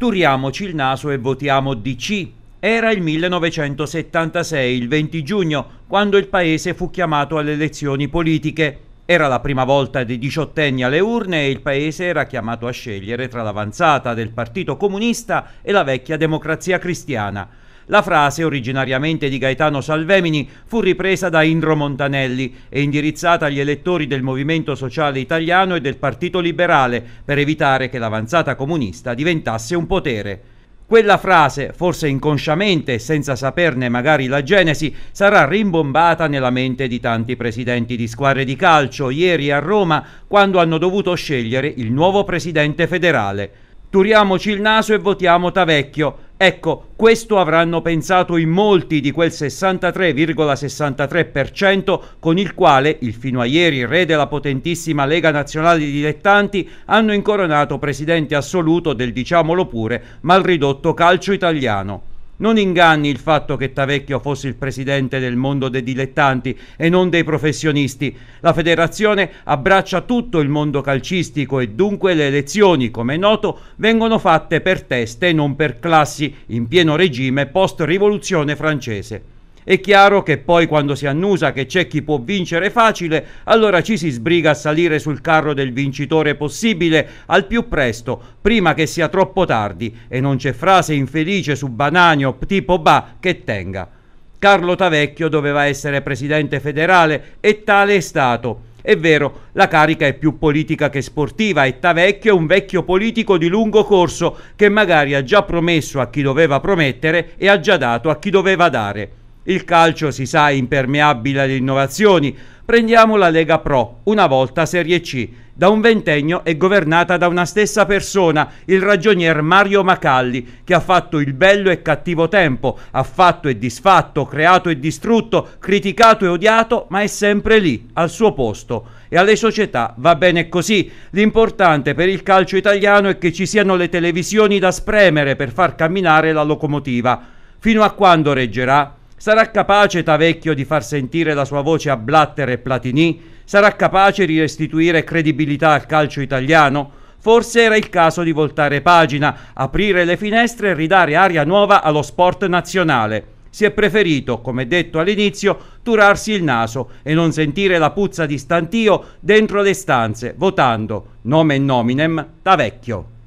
turiamoci il naso e votiamo DC. Era il 1976, il 20 giugno, quando il paese fu chiamato alle elezioni politiche. Era la prima volta dei diciottenni alle urne e il paese era chiamato a scegliere tra l'avanzata del Partito Comunista e la vecchia democrazia cristiana. La frase, originariamente di Gaetano Salvemini, fu ripresa da Indro Montanelli e indirizzata agli elettori del Movimento Sociale Italiano e del Partito Liberale per evitare che l'avanzata comunista diventasse un potere. Quella frase, forse inconsciamente e senza saperne magari la genesi, sarà rimbombata nella mente di tanti presidenti di squadre di calcio ieri a Roma quando hanno dovuto scegliere il nuovo presidente federale. Turiamoci il naso e votiamo Tavecchio, Ecco, questo avranno pensato in molti di quel 63,63% con il quale il fino a ieri re della potentissima Lega Nazionale di Dilettanti hanno incoronato presidente assoluto del diciamolo pure malridotto calcio italiano. Non inganni il fatto che Tavecchio fosse il presidente del mondo dei dilettanti e non dei professionisti. La federazione abbraccia tutto il mondo calcistico e dunque le elezioni, come è noto, vengono fatte per teste e non per classi, in pieno regime post-rivoluzione francese. È chiaro che poi quando si annusa che c'è chi può vincere facile, allora ci si sbriga a salire sul carro del vincitore possibile al più presto, prima che sia troppo tardi e non c'è frase infelice su banani o tipo ba che tenga. Carlo Tavecchio doveva essere presidente federale e tale è stato. È vero, la carica è più politica che sportiva e Tavecchio è un vecchio politico di lungo corso che magari ha già promesso a chi doveva promettere e ha già dato a chi doveva dare. Il calcio si sa è impermeabile alle innovazioni. Prendiamo la Lega Pro, una volta Serie C. Da un ventennio è governata da una stessa persona, il ragionier Mario Macalli, che ha fatto il bello e cattivo tempo, ha fatto e disfatto, creato e distrutto, criticato e odiato, ma è sempre lì, al suo posto. E alle società va bene così. L'importante per il calcio italiano è che ci siano le televisioni da spremere per far camminare la locomotiva. Fino a quando reggerà? Sarà capace Tavecchio di far sentire la sua voce a Blatter e Platini? Sarà capace di restituire credibilità al calcio italiano? Forse era il caso di voltare pagina, aprire le finestre e ridare aria nuova allo sport nazionale. Si è preferito, come detto all'inizio, turarsi il naso e non sentire la puzza di stantio dentro le stanze, votando, nome e nominem, Tavecchio.